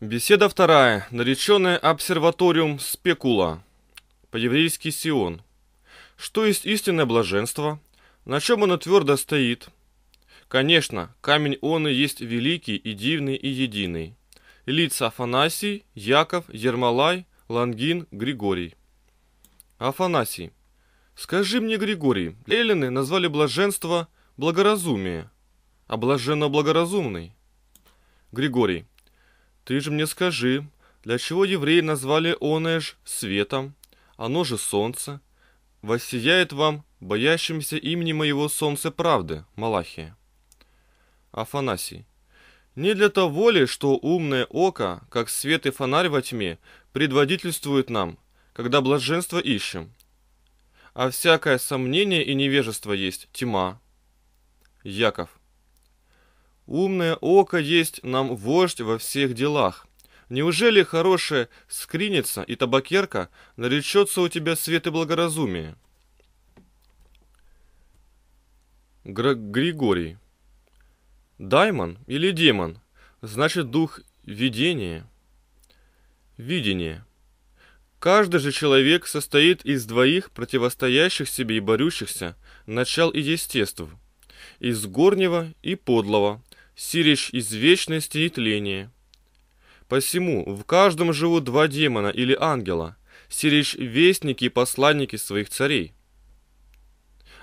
Беседа вторая, нареченная обсерваториум спекула, по-еврейски Сион. Что есть истинное блаженство? На чем оно твердо стоит? Конечно, камень он и есть великий и дивный и единый. Лица Афанасий, Яков, Ермолай, Лангин, Григорий. Афанасий. Скажи мне, Григорий, эллины назвали блаженство благоразумие, а блаженно благоразумный. Григорий. Ты же мне скажи, для чего евреи назвали оное ж светом, оно же солнце? Воссияет вам, боящимся имени моего солнца правды, Малахия. Афанасий. Не для того ли, что умное око, как свет и фонарь во тьме, предводительствует нам, когда блаженство ищем? А всякое сомнение и невежество есть тьма. Яков. Умное око есть нам вождь во всех делах. Неужели хорошая скриница и табакерка наречется у тебя свет и благоразумие? Гр Григорий. Даймон или демон, значит дух видения. Видение. Каждый же человек состоит из двоих противостоящих себе и борющихся начал и естеств, из горнего и подлого, сиречь из вечности и тления. Посему в каждом живут два демона или ангела, сиречь вестники и посланники своих царей.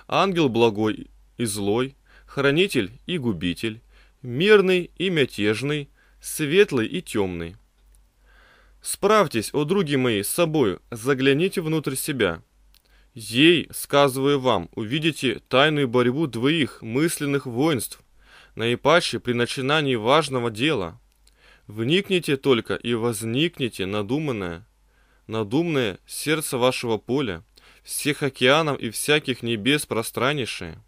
Ангел благой и злой, хранитель и губитель, мирный и мятежный, светлый и темный. Справьтесь, о други мои, с собою, загляните внутрь себя. Ей, сказываю вам, увидите тайную борьбу двоих мысленных воинств, наипаче при начинании важного дела. Вникните только и возникните надуманное, надумное сердце вашего поля, всех океанов и всяких небес пространнейшее.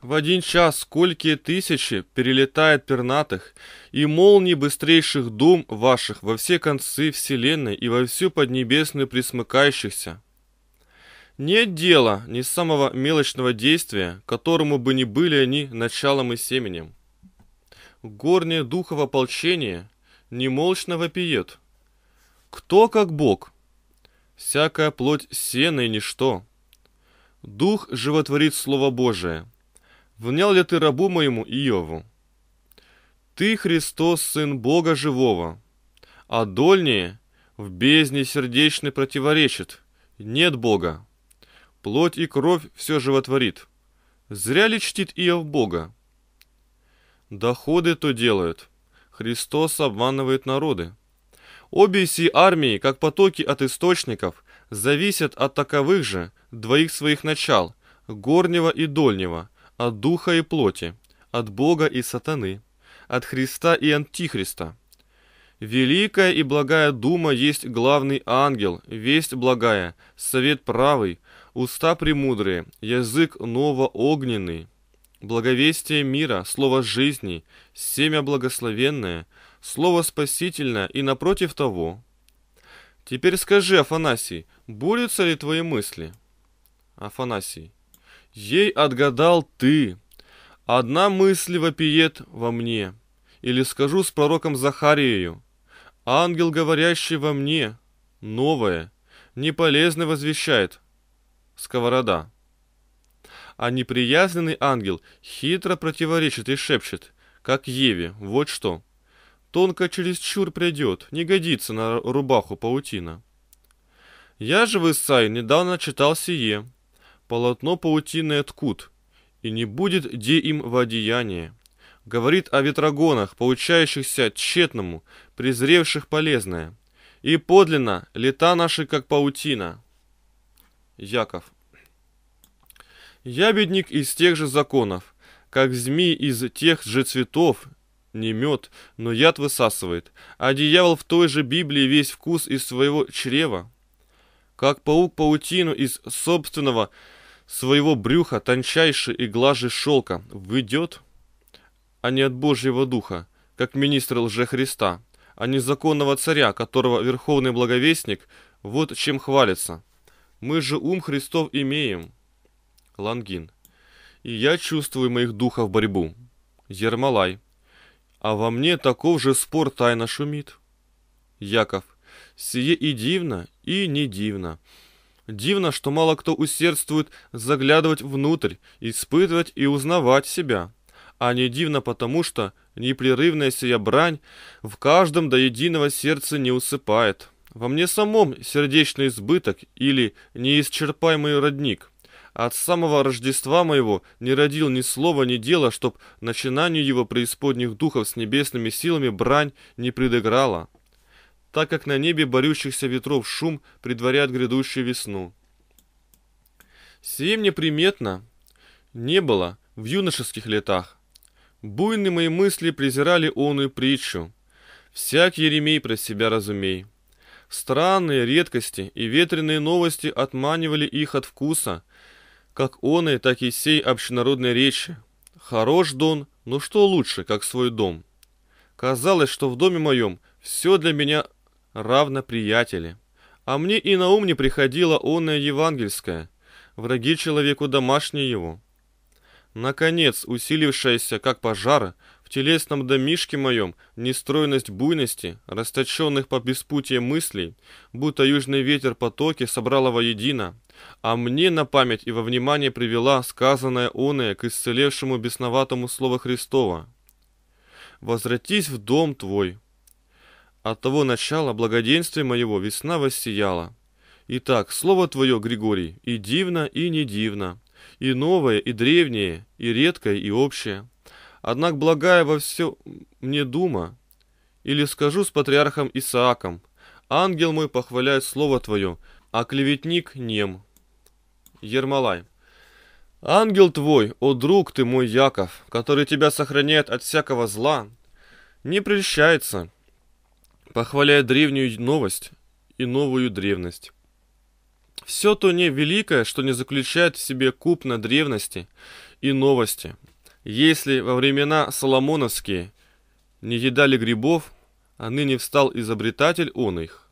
В один час сколькие тысячи перелетает пернатых, и молнии быстрейших дум ваших во все концы вселенной и во всю поднебесную присмыкающихся. Нет дела ни самого мелочного действия, которому бы не были они началом и семенем горнее духов ополчения, немолчно вопиет. Кто как Бог? Всякая плоть сена и ничто. Дух животворит Слово Божие. Внял ли ты рабу моему Иову? Ты, Христос, Сын Бога Живого, а дольнее в бездне сердечной противоречит. Нет Бога. Плоть и кровь все животворит. Зря ли чтит Иов Бога? Доходы то делают. Христос обманывает народы. Обе сии армии, как потоки от источников, зависят от таковых же, двоих своих начал, горнего и дольнего, от духа и плоти, от Бога и сатаны, от Христа и Антихриста. Великая и благая дума есть главный ангел, весть благая, совет правый, уста премудрые, язык новоогненный. Благовестие мира, слово жизни, семя благословенное, слово спасительное и напротив того. Теперь скажи, Афанасий, бурятся ли твои мысли? Афанасий. Ей отгадал ты. Одна мысль вопиет во мне. Или скажу с пророком Захариею. Ангел, говорящий во мне, новое, неполезно возвещает. Сковорода а неприязненный ангел хитро противоречит и шепчет, как Еве, вот что. Тонко чересчур придет, не годится на рубаху паутина. Я же в Исаии недавно читал сие, полотно паутиное ткут, и не будет де им в одеянии. Говорит о ветрогонах, получающихся тщетному, презревших полезное. И подлинно, лета наши, как паутина. Яков. Я Ябедник из тех же законов, как змей из тех же цветов, не мед, но яд высасывает, а дьявол в той же Библии весь вкус из своего чрева. Как паук паутину из собственного своего брюха тончайше и глаже шелка выйдет, а не от Божьего Духа, как министр лже Христа, а не законного царя, которого верховный благовестник вот чем хвалится. Мы же ум Христов имеем». Лангин. «И я чувствую моих духов борьбу». Ермолай. «А во мне таков же спор тайно шумит». Яков. «Сие и дивно, и не дивно». Дивно, что мало кто усердствует заглядывать внутрь, испытывать и узнавать себя. А не дивно потому, что непрерывная сия брань в каждом до единого сердца не усыпает. Во мне самом сердечный избыток или неисчерпаемый родник. От самого Рождества моего не родил ни слова, ни дела, чтоб начинанию его преисподних духов с небесными силами брань не предыграла, так как на небе борющихся ветров шум предваряет грядущую весну. Сие мне приметно не было в юношеских летах. Буйные мои мысли презирали оную притчу. Всяк Еремей про себя разумей. Странные редкости и ветреные новости отманивали их от вкуса – как он и так и сей общенародной речи. Хорош дон, но что лучше, как свой дом? Казалось, что в доме моем все для меня равно приятели. А мне и на ум не приходила онная евангельская, враги человеку домашние его. Наконец, усилившаяся, как пожар телесном домишке моем нестройность буйности, расточенных по беспутье мыслей, будто южный ветер потоки собрала воедино, а мне на память и во внимание привела сказанное оное к исцелевшему бесноватому слову Христова. «Возвратись в дом твой». От того начала благоденствия моего весна воссияла. Итак, слово твое, Григорий, и дивно, и не дивно, и новое, и древнее, и редкое, и общее – Однако благая во все мне дума, или скажу с патриархом Исааком, ангел мой похваляет слово твое, а клеветник нем. Ермолай. Ангел твой, о друг ты мой Яков, который тебя сохраняет от всякого зла, не прельщается, похваляя древнюю новость и новую древность. Все то не великое, что не заключает в себе купно древности и новости – если во времена Соломоновские не едали грибов, а ныне встал изобретатель он их,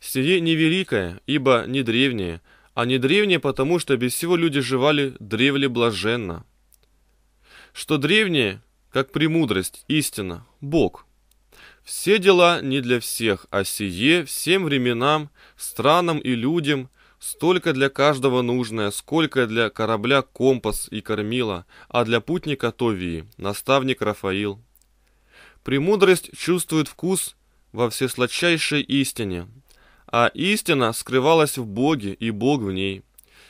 сие не великое, ибо не древнее, а не древнее потому, что без всего люди жевали древле блаженно. Что древнее, как премудрость, истина, Бог. Все дела не для всех, а сие всем временам, странам и людям Столько для каждого нужное, сколько для корабля компас и кормила, а для путника Товии, наставник Рафаил. Премудрость чувствует вкус во всесладчайшей истине, а истина скрывалась в Боге и Бог в ней.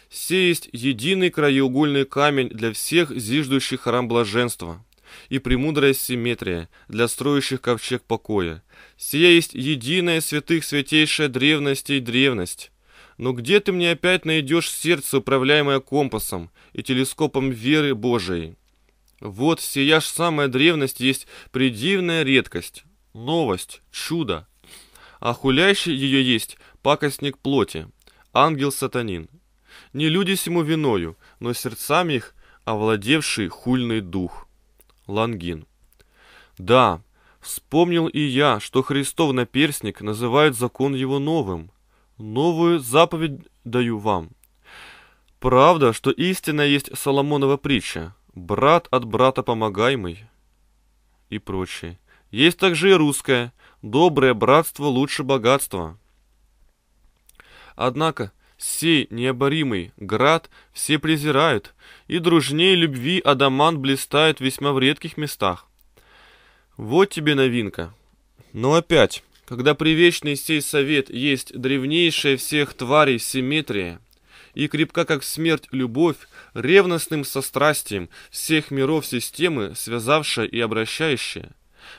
Все есть единый краеугольный камень для всех зиждущих храм блаженства и премудрая симметрия для строящих ковчег покоя. Сия есть единая святых святейшая древность и древность, но где ты мне опять найдешь сердце, управляемое компасом и телескопом веры Божией? Вот сия ж самая древность есть предивная редкость, новость, чудо. А хулящий ее есть пакостник плоти, ангел-сатанин. Не люди сему виною, но сердцами их овладевший хульный дух. Лангин. Да, вспомнил и я, что Христов наперсник называют закон его новым – Новую заповедь даю вам. Правда, что истина есть Соломонова притча. Брат от брата помогаемый и прочее. Есть также и русское. Доброе братство лучше богатства. Однако, сей необоримый град все презирают, и дружней любви адамант блистает весьма в редких местах. Вот тебе новинка. Но опять, когда привечный сей совет есть древнейшая всех тварей симметрия, и крепка как смерть любовь, ревностным со страстием всех миров системы, связавшая и обращающая,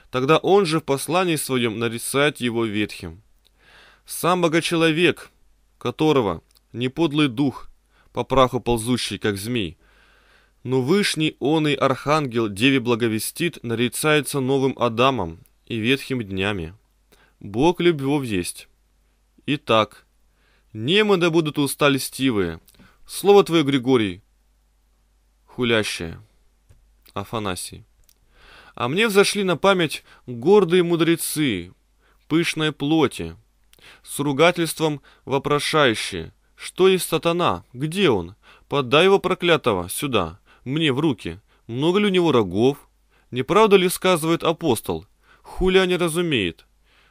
тогда он же в послании своем нарисает его ветхим. Сам богочеловек, которого не подлый дух, по праху ползущий, как змей, но вышний он и архангел деви благовестит, нарицается новым Адамом и ветхим днями. Бог любвов есть. Итак, немы да будут уста льстивые. Слово твое, Григорий. Хулящее. Афанасий. А мне взошли на память гордые мудрецы, пышной плоти, с ругательством вопрошающие, что есть сатана, где он, подай его проклятого сюда, мне в руки, много ли у него рогов, не правда ли сказывает апостол, хуля не разумеет,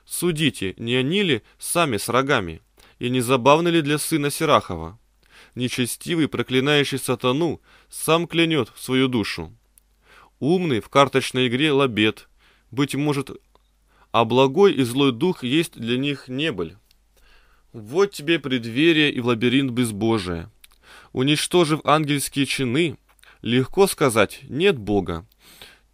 Судите, не они ли сами с рогами? И не забавно ли для сына Серахова? Нечестивый, проклинающий сатану, сам клянет в свою душу. Умный в карточной игре лобет, быть может, а благой и злой дух есть для них небыль. Вот тебе преддверие и в лабиринт безбожие. Уничтожив ангельские чины, легко сказать «нет Бога»,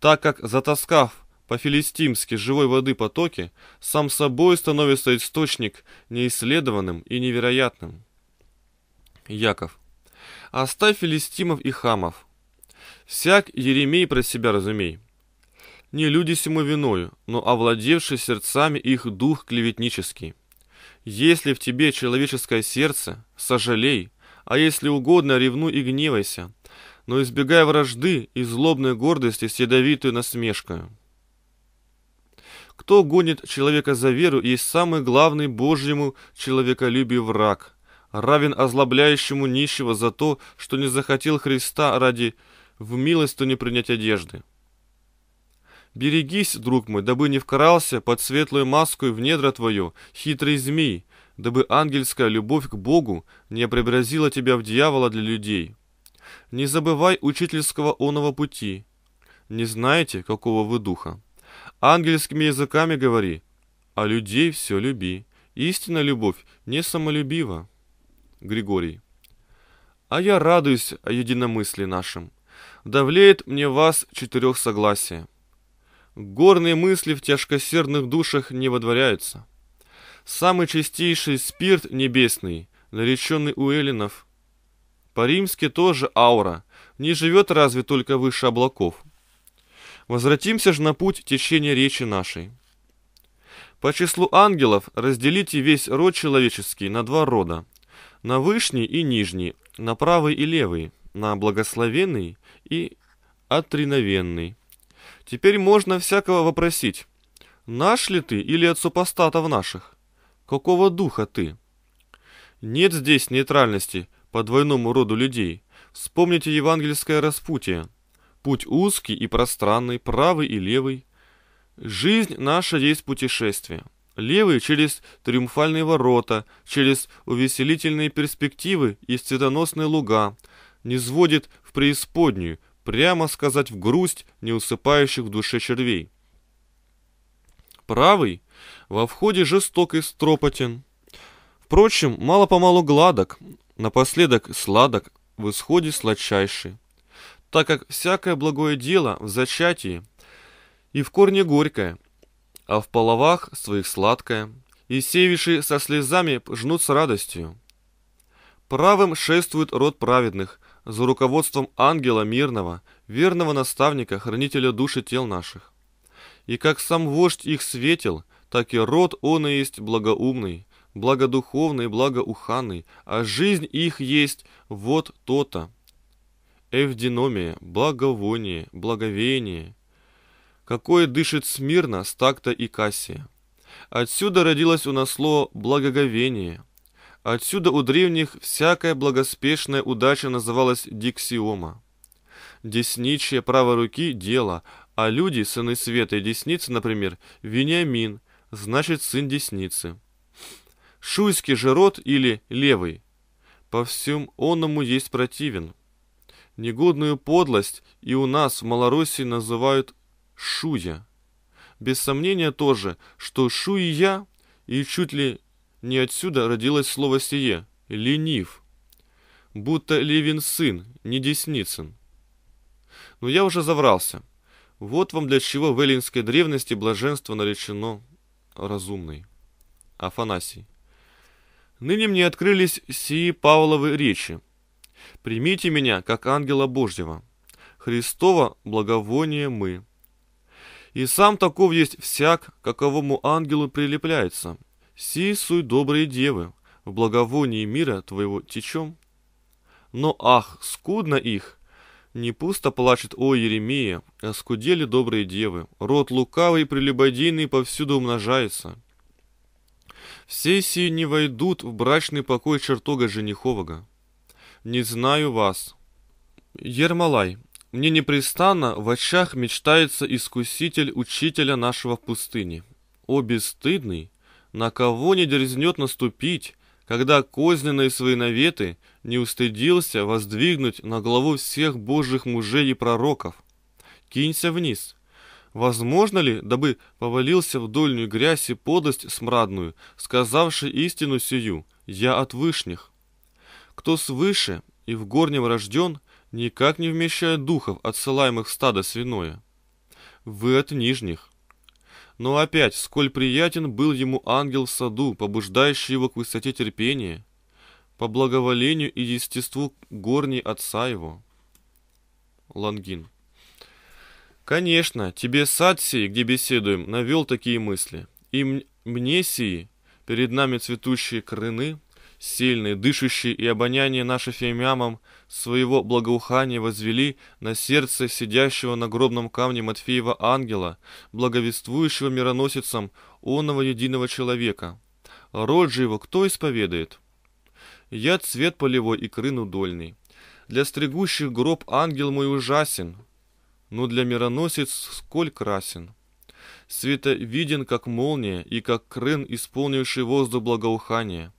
так как, затаскав по-филистимски живой воды потоки, сам собой становится источник неисследованным и невероятным. Яков. Оставь филистимов и хамов. Всяк Еремей про себя разумей. Не люди сему виною, но овладевший сердцами их дух клеветнический. Если в тебе человеческое сердце, сожалей, а если угодно, ревну и гневайся, но избегай вражды и злобной гордости с ядовитую насмешкою. Кто гонит человека за веру, есть самый главный Божьему человеколюбию враг, равен озлобляющему нищего за то, что не захотел Христа ради в милостью не принять одежды. Берегись, друг мой, дабы не вкарался под светлую маску и в недра твое, хитрый змей, дабы ангельская любовь к Богу не преобразила тебя в дьявола для людей. Не забывай учительского оного пути. Не знаете, какого вы духа. Ангельскими языками говори, а людей все люби. Истинная любовь не самолюбива. Григорий. А я радуюсь о единомыслии нашем. Давлеет мне вас четырех согласия. Горные мысли в тяжкосердных душах не водворяются. Самый чистейший спирт небесный, нареченный у эллинов. По-римски тоже аура, не живет разве только выше облаков. Возвратимся же на путь течения речи нашей. По числу ангелов разделите весь род человеческий на два рода, на вышний и нижний, на правый и левый, на благословенный и отриновенный. Теперь можно всякого вопросить, наш ли ты или от супостатов наших? Какого духа ты? Нет здесь нейтральности по двойному роду людей. Вспомните евангельское распутие – Путь узкий и пространный, правый и левый. Жизнь наша есть путешествие. Левый через триумфальные ворота, через увеселительные перспективы и цветоносные луга. Не сводит в преисподнюю, прямо сказать в грусть неусыпающих в душе червей. Правый во входе жесток и стропотен. Впрочем, мало-помалу гладок, напоследок сладок, в исходе сладчайший так как всякое благое дело в зачатии и в корне горькое, а в половах своих сладкое, и севиши со слезами жнут с радостью. Правым шествует род праведных, за руководством ангела мирного, верного наставника, хранителя души тел наших. И как сам вождь их светил, так и род он и есть благоумный, благодуховный, благоуханный, а жизнь их есть вот то-то эвдиномия, благовоние, благовение, какое дышит смирно стакта и кассия. Отсюда родилось у нас слово «благоговение». Отсюда у древних всякая благоспешная удача называлась диксиома. Десничье правой руки – дело, а люди, сыны света и десницы, например, Вениамин, значит сын десницы. Шуйский же род или левый. По всем оному есть противен – Негодную подлость и у нас в Малороссии называют «шуя». Без сомнения тоже, что «шуя» и чуть ли не отсюда родилось слово сие «ленив», будто Левин сын, не Десницын. Но я уже заврался. Вот вам для чего в эллинской древности блаженство наречено разумный. Афанасий. Ныне мне открылись сии Павловы речи – Примите меня, как ангела Божьего. Христово благовоние мы. И сам таков есть всяк, каковому ангелу прилепляется. Си суй добрые девы, в благовонии мира твоего течем. Но ах, скудно их! Не пусто плачет, о Еремия, скудели добрые девы, род лукавый и прелюбодейный повсюду умножается. Все сии не войдут в брачный покой чертога жениховага не знаю вас. Ермолай. Мне непрестанно в очах мечтается искуситель учителя нашего в пустыне. О, бесстыдный! На кого не дерзнет наступить, когда козненные свои наветы не устыдился воздвигнуть на главу всех божьих мужей и пророков? Кинься вниз. Возможно ли, дабы повалился в дольнюю грязь и подость смрадную, сказавший истину сию, я от вышних? Кто свыше и в горнем рожден, никак не вмещает духов, отсылаемых в стадо свиное. Вы от нижних. Но опять, сколь приятен был ему ангел в саду, побуждающий его к высоте терпения, по благоволению и естеству горней отца его. Лангин. Конечно, тебе сад сей, где беседуем, навел такие мысли. И мне сии, перед нами цветущие крыны — сильный, дышащий и обоняние наше фимиамом своего благоухания возвели на сердце сидящего на гробном камне Матфеева ангела, благовествующего мироносицам онного единого человека. Роль же его кто исповедает? Я цвет полевой и крын удольный. Для стригущих гроб ангел мой ужасен, но для мироносец сколь красен. виден как молния, и как крын, исполнивший воздух благоухания.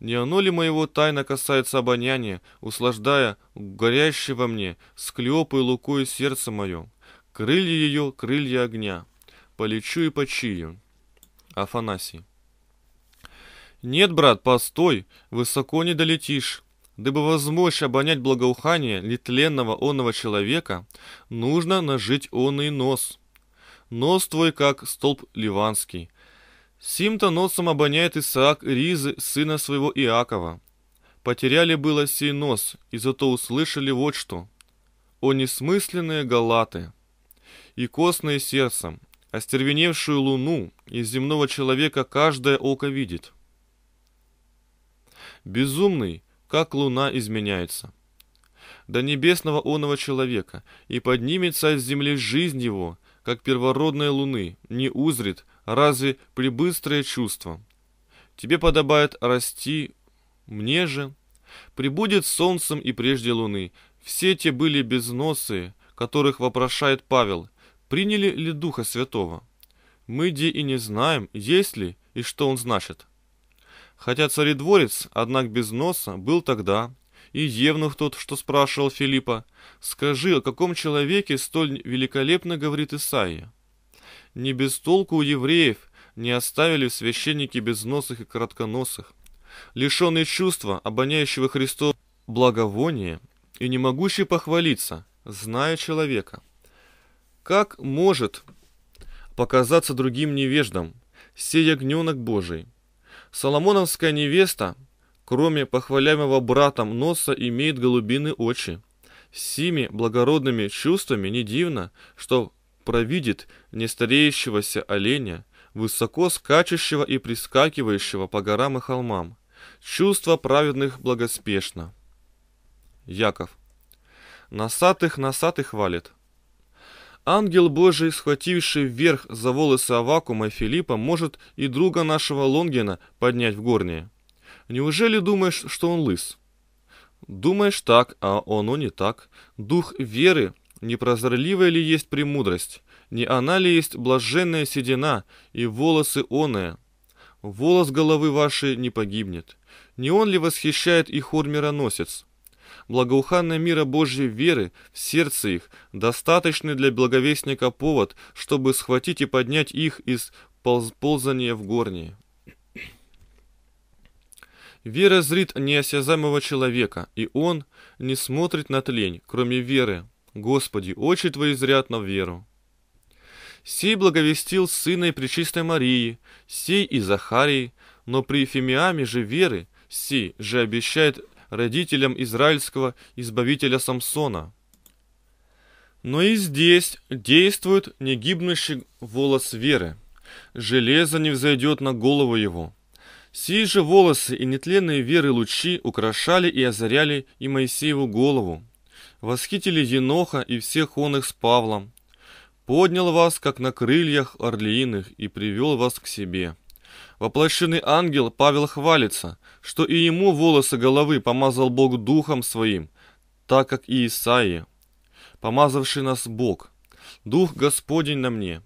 Не оно ли моего тайна касается обоняния, услаждая горящего во мне склепы лукой сердце мое? Крылья ее, крылья огня. Полечу и почию. Афанасий. Нет, брат, постой, высоко не долетишь. Дабы возмочь обонять благоухание нетленного онного человека, нужно нажить он и нос. Нос твой, как столб ливанский, Сим-то носом обоняет Исаак Ризы, сына своего Иакова. Потеряли было сей нос, и зато услышали вот что. О несмысленные галаты! И костное сердцем, остервеневшую луну, из земного человека каждое око видит. Безумный, как луна изменяется. До небесного оного человека, и поднимется от земли жизнь его, как первородная луны, не узрит, разве прибыстрое чувство? Тебе подобает расти, мне же. Прибудет солнцем и прежде луны. Все те были безносые, которых вопрошает Павел, приняли ли Духа Святого? Мы де и не знаем, есть ли и что он значит. Хотя царедворец, однако без носа, был тогда, и Евнух тот, что спрашивал Филиппа, «Скажи, о каком человеке столь великолепно говорит Исаия?» Не без толку у евреев не оставили священники безносых и коротконосых. Лишенные чувства, обоняющего Христов благовония и не могущие похвалиться, зная человека. Как может показаться другим невеждам, сей ягненок Божий? Соломоновская невеста, кроме похваляемого братом носа, имеет голубины очи. Сими благородными чувствами не дивно, что провидит нестареющегося оленя, высоко скачущего и прискакивающего по горам и холмам. Чувство праведных благоспешно. Яков. Носатых носатых валит. Ангел Божий, схвативший вверх за волосы Авакума и Филиппа, может и друга нашего Лонгина поднять в горнее. Неужели думаешь, что он лыс? Думаешь так, а оно не так. Дух веры Непрозорливая ли есть премудрость? Не она ли есть блаженная седина и волосы оные? Волос головы вашей не погибнет. Не он ли восхищает и хор мироносец? Благоуханная мира Божьей веры в сердце их достаточный для благовестника повод, чтобы схватить и поднять их из полз ползания в горни. Вера зрит неосязамого человека, и он не смотрит на тлень, кроме веры, Господи, очи Твои зрят на веру. Сей благовестил сына и пречистой Марии, сей и Захарии, но при Фимиаме же веры, сей же обещает родителям израильского избавителя Самсона. Но и здесь действует негибнущий волос веры. Железо не взойдет на голову его. Сии же волосы и нетленные веры лучи украшали и озаряли и Моисееву голову, восхитили Еноха и всех он их с Павлом. Поднял вас, как на крыльях орлиных, и привел вас к себе. Воплощенный ангел Павел хвалится, что и ему волосы головы помазал Бог духом своим, так как и Исаия, помазавший нас Бог. Дух Господень на мне.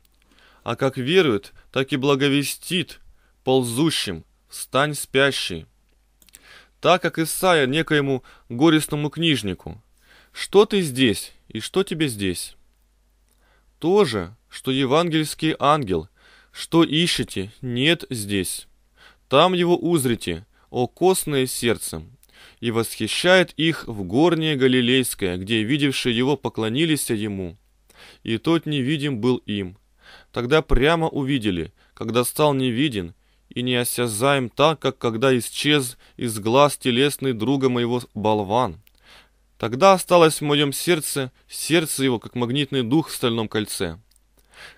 А как верует, так и благовестит ползущим, встань спящий. Так как Исаия некоему горестному книжнику – что ты здесь и что тебе здесь? То же, что евангельский ангел, что ищете, нет здесь. Там его узрите, о костное сердце, и восхищает их в горнее Галилейское, где видевшие его поклонились ему. И тот невидим был им. Тогда прямо увидели, когда стал невиден, и не осязаем так, как когда исчез из глаз телесный друга моего болван, Тогда осталось в моем сердце, сердце его, как магнитный дух в стальном кольце.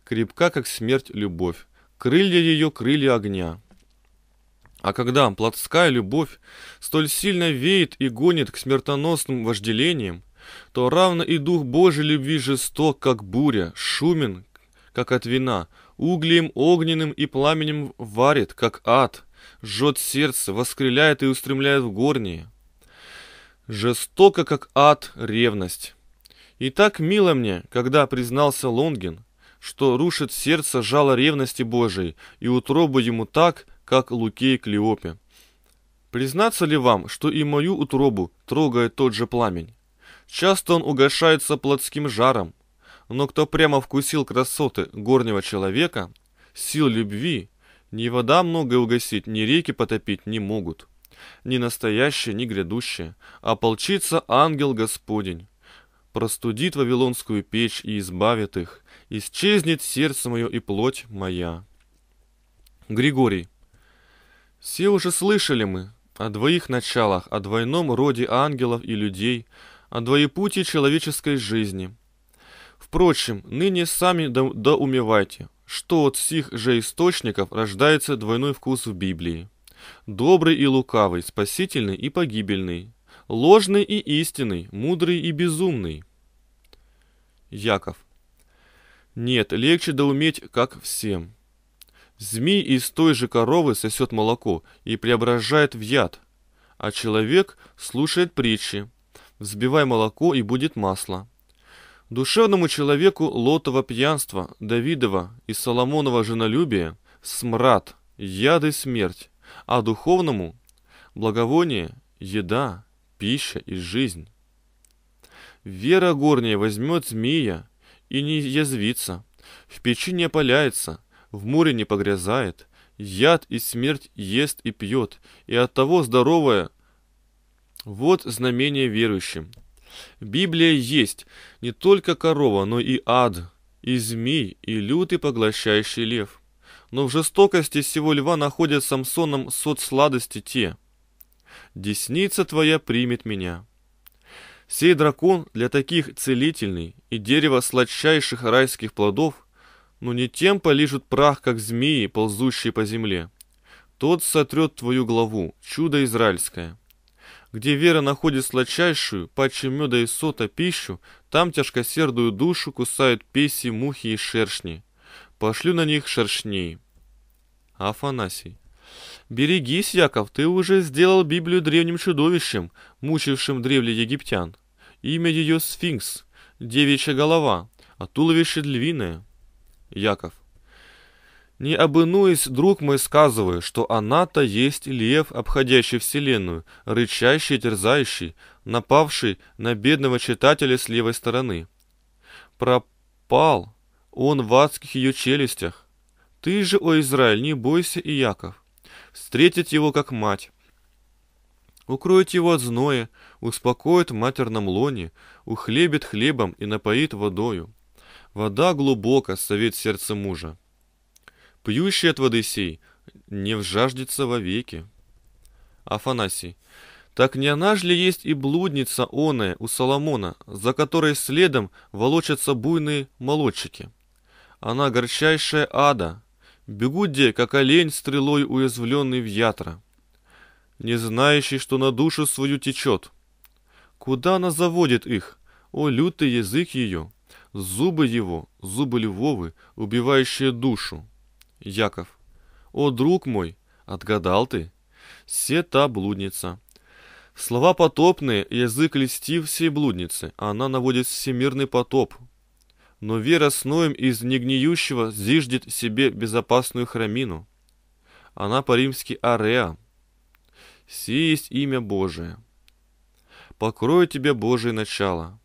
Крепка, как смерть, любовь, крылья ее, крылья огня. А когда плотская любовь столь сильно веет и гонит к смертоносным вожделениям, то равно и дух Божий любви жесток, как буря, шумен, как от вина, углем огненным и пламенем варит, как ад, жжет сердце, воскреляет и устремляет в горние. Жестоко, как ад, ревность. И так мило мне, когда признался Лонгин, что рушит сердце жало ревности Божией и утробу ему так, как Лукей Клеопе. Признаться ли вам, что и мою утробу трогает тот же пламень? Часто он угошается плотским жаром, но кто прямо вкусил красоты горнего человека, сил любви, ни вода многое угасить, ни реки потопить не могут ни настоящее, ни грядущее, а ополчится ангел Господень, простудит вавилонскую печь и избавит их, исчезнет сердце мое и плоть моя. Григорий. Все уже слышали мы о двоих началах, о двойном роде ангелов и людей, о двоепути человеческой жизни. Впрочем, ныне сами доумевайте, что от сих же источников рождается двойной вкус в Библии. Добрый и лукавый, спасительный и погибельный, ложный и истинный, мудрый и безумный. Яков. Нет, легче да уметь, как всем. Змей из той же коровы сосет молоко и преображает в яд, а человек слушает притчи. Взбивай молоко, и будет масло. Душевному человеку лотово пьянство, Давидова и Соломонова женолюбие, смрад, яд и смерть а духовному – благовоние, еда, пища и жизнь. Вера горняя возьмет змея и не язвится, в печи не опаляется, в море не погрязает, яд и смерть ест и пьет, и от того здоровая. Вот знамение верующим. Библия есть не только корова, но и ад, и змей, и лютый поглощающий лев – но в жестокости сего льва находят Самсоном сот сладости те. Десница твоя примет меня. Сей дракон для таких целительный и дерево сладчайших райских плодов, но не тем полижут прах, как змеи, ползущие по земле. Тот сотрет твою главу, чудо израильское. Где вера находит сладчайшую, паче меда и сота пищу, там тяжкосердую душу кусают песи, мухи и шершни. Пошлю на них шершней. Афанасий. Берегись, Яков, ты уже сделал Библию древним чудовищем, мучившим древле египтян. Имя ее Сфинкс, девичья голова, а туловище львиное. Яков. Не обынуясь, друг мой, сказываю, что она-то есть лев, обходящий вселенную, рычащий и терзающий, напавший на бедного читателя с левой стороны. Пропал, он в адских ее челюстях. Ты же, о Израиль, не бойся, и Яков. Встретить его как мать. Укроет его от зноя, успокоит в матерном лоне, ухлебит хлебом и напоит водою. Вода глубоко совет сердце мужа. Пьющий от воды сей не вжаждется вовеки. Афанасий. Так не она ж ли есть и блудница оная у Соломона, за которой следом волочатся буйные молодчики? она горчайшая ада, бегуде, как олень стрелой уязвленный в ятра, не знающий, что на душу свою течет. Куда она заводит их? О, лютый язык ее! Зубы его, зубы львовы, убивающие душу. Яков. О, друг мой, отгадал ты? все та блудница. Слова потопные, язык льстив всей блудницы, а она наводит всемирный потоп, но Вера с Ноем из негниющего зиждет себе безопасную храмину. Она по-римски Ареа. Си есть имя Божие. Покрою тебе Божие начало.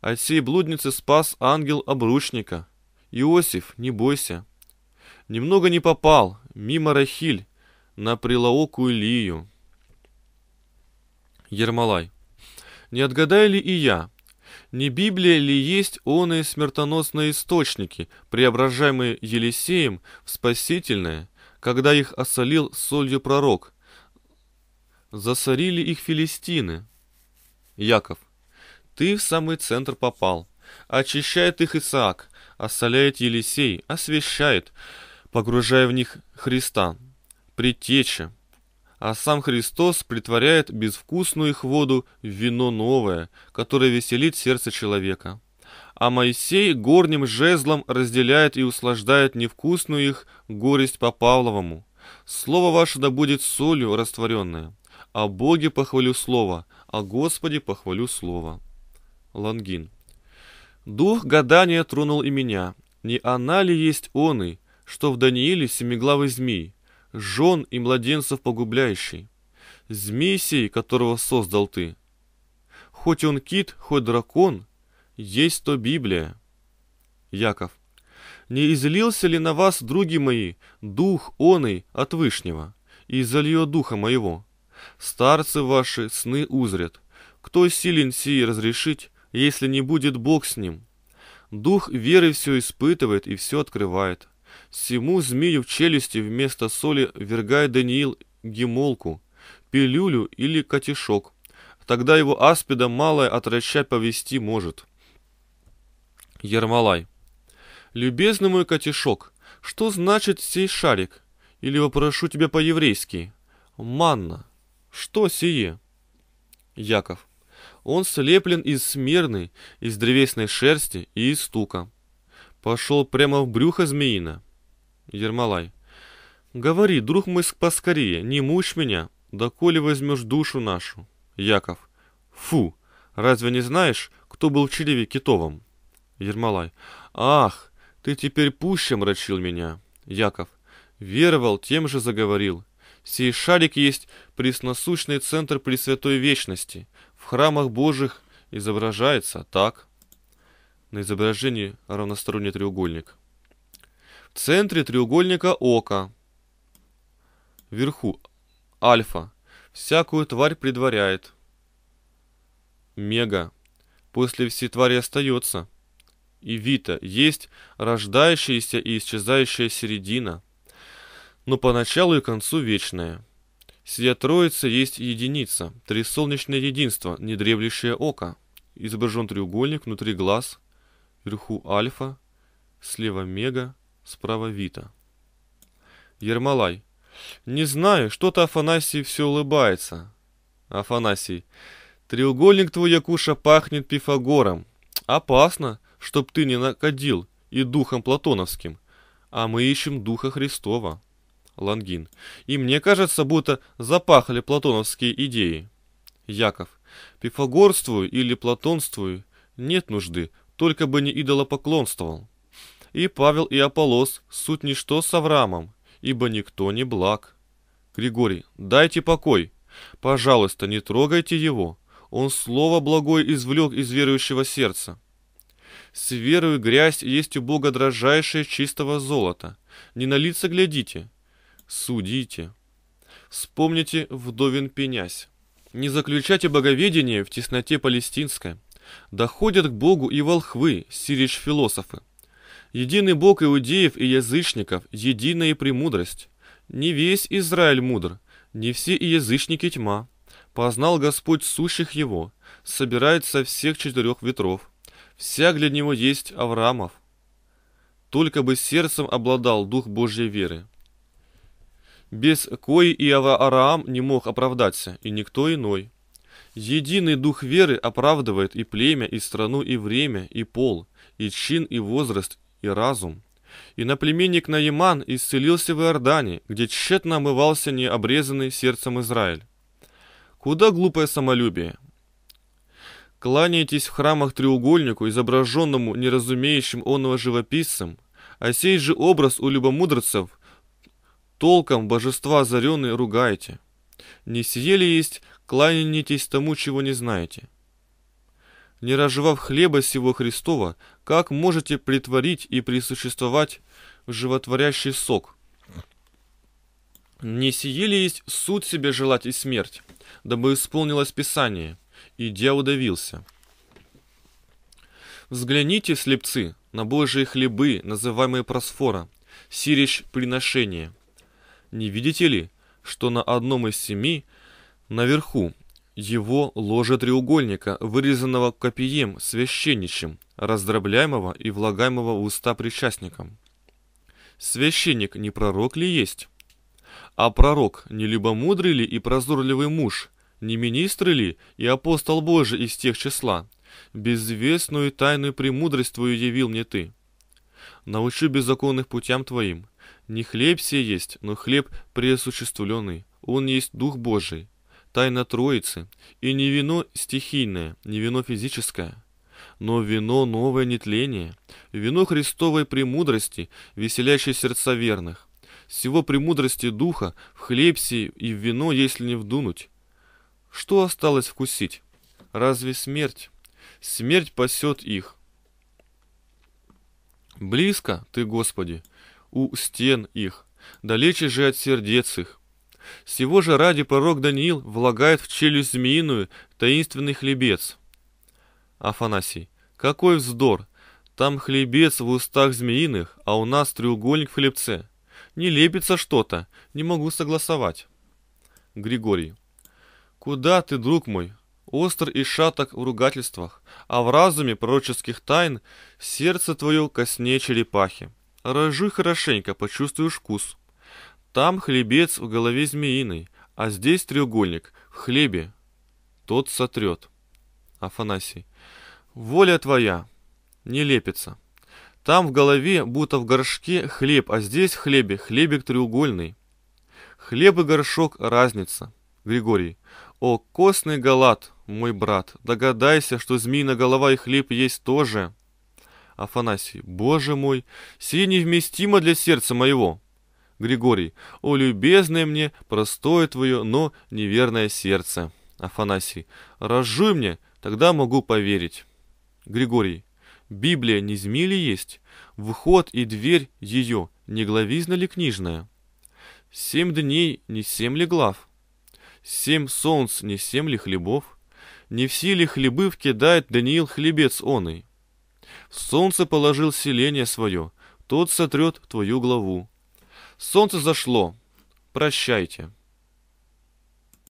От сей блудницы спас ангел обручника. Иосиф, не бойся. Немного не попал, мимо Рахиль, на прилаоку Лию. Ермолай. Не отгадай ли и я, не Библия ли есть оные смертоносные источники, преображаемые Елисеем в спасительное, когда их осолил солью пророк? Засорили их филистины. Яков, ты в самый центр попал. Очищает их Исаак, осоляет Елисей, освещает, погружая в них Христа. Предтеча, а сам Христос притворяет безвкусную их воду в вино новое, которое веселит сердце человека. А Моисей горним жезлом разделяет и услаждает невкусную их горесть по Павловому. Слово ваше да будет солью растворенное. О Боге похвалю слово, о Господе похвалю слово. Лангин. Дух гадания тронул и меня. Не она ли есть он и, что в Данииле семиглавый змей, жен и младенцев погубляющий, змей которого создал ты. Хоть он кит, хоть дракон, есть то Библия. Яков. Не излился ли на вас, други мои, дух оный от Вышнего, и изолье духа моего? Старцы ваши сны узрят. Кто силен сии разрешить, если не будет Бог с ним? Дух веры все испытывает и все открывает. Сему змею в челюсти вместо соли вергает Даниил гемолку, пилюлю или катишок. Тогда его аспида малая отращать повести может. Ермолай. Любезный мой катишок, что значит сей шарик? Или вопрошу тебя по-еврейски. Манна. Что сие? Яков. Он слеплен из смирной, из древесной шерсти и из стука. Пошел прямо в брюхо змеина. Ермолай. «Говори, друг мой, поскорее, не мучь меня, доколе возьмешь душу нашу». Яков. «Фу, разве не знаешь, кто был в чреве китовом?» Ермолай. «Ах, ты теперь пуще мрачил меня». Яков. «Веровал, тем же заговорил. Сей шарик есть пресносущный центр Пресвятой Вечности. В храмах Божьих изображается так». На изображении равносторонний треугольник. В центре треугольника ока. Вверху альфа. Всякую тварь предваряет. Мега. После всей твари остается. И вита. Есть рождающаяся и исчезающая середина. Но по началу и концу вечная. Сия троица есть единица, три солнечное единство, недреблющее око. Изображен треугольник, внутри глаз, вверху альфа, слева мега, справа Вита. Ермолай. Не знаю, что-то Афанасий все улыбается. Афанасий. Треугольник твой, Якуша, пахнет Пифагором. Опасно, чтоб ты не накодил и духом платоновским. А мы ищем духа Христова. Лангин. И мне кажется, будто запахли платоновские идеи. Яков. Пифагорствую или платонствую нет нужды, только бы не идолопоклонствовал. И Павел и Аполос – суть ничто с Авраамом, ибо никто не благ. Григорий, дайте покой. Пожалуйста, не трогайте его. Он слово благое извлек из верующего сердца. С верою грязь есть у Бога дрожайшее чистого золота. Не на лица глядите, судите. Вспомните вдовин пенясь. Не заключайте боговедение в тесноте палестинской. Доходят к Богу и волхвы, сирич-философы. Единый Бог иудеев и язычников, единая и премудрость. Не весь Израиль мудр, не все и язычники тьма. Познал Господь сущих его, собирает со всех четырех ветров. Всяк для него есть Авраамов. Только бы сердцем обладал дух Божьей веры. Без кои и Авраам не мог оправдаться, и никто иной. Единый дух веры оправдывает и племя, и страну, и время, и пол, и чин, и возраст, и разум. И Иноплеменник Наиман исцелился в Иордане, где тщетно омывался необрезанный сердцем Израиль. Куда глупое самолюбие? Кланяйтесь в храмах треугольнику, изображенному неразумеющим онного живописцем, а сей же образ у любомудрецев толком божества озаренный ругаете. Не сие есть, кланяйтесь тому, чего не знаете. Не разжевав хлеба сего Христова, как можете притворить и присуществовать в животворящий сок? Не сие ли есть суд себе желать и смерть, дабы исполнилось Писание? И Идя удавился. Взгляните, слепцы, на божьи хлебы, называемые просфора, сирищ приношения. Не видите ли, что на одном из семи, наверху, его ложе треугольника, вырезанного копием, священничем, раздробляемого и влагаемого в уста причастником. Священник не пророк ли есть? А пророк не либо мудрый ли и прозорливый муж, не министр ли и апостол Божий из тех числа? Безвестную тайную премудрость твою явил мне ты. Научу беззаконных путям твоим. Не хлеб сей есть, но хлеб преосуществленный. Он есть Дух Божий, тайна Троицы, и не вино стихийное, не вино физическое, но вино новое нетление, вино Христовой премудрости, веселящей сердца верных. Всего премудрости духа в хлеб и в вино, если не вдунуть. Что осталось вкусить? Разве смерть? Смерть пасет их. Близко ты, Господи, у стен их, далече же от сердец их. Всего же ради пророк Даниил влагает в челюсть змеиную таинственный хлебец. Афанасий. Какой вздор! Там хлебец в устах змеиных, а у нас треугольник в хлебце. Не лепится что-то, не могу согласовать. Григорий. Куда ты, друг мой? Остр и шаток в ругательствах, а в разуме пророческих тайн сердце твое коснее черепахи. Рожуй хорошенько, почувствуешь вкус. Там хлебец в голове змеиной, а здесь треугольник, в хлебе. Тот сотрет. Афанасий. Воля твоя, не лепится. Там в голове, будто в горшке, хлеб, а здесь хлебе, хлебик треугольный. Хлеб и горшок — разница. Григорий. О, костный галат, мой брат, догадайся, что змеина голова и хлеб есть тоже. Афанасий. Боже мой, сие невместимо для сердца моего. Григорий. «О, любезное мне, простое твое, но неверное сердце!» Афанасий. «Разжуй мне, тогда могу поверить». Григорий. «Библия не зми ли есть? Вход и дверь ее, не главизна ли книжная? Семь дней, не семь ли глав? Семь солнц, не семь ли хлебов? Не все ли хлебы вкидает Даниил хлебец оный? В солнце положил селение свое, тот сотрет твою главу. Солнце зашло. Прощайте.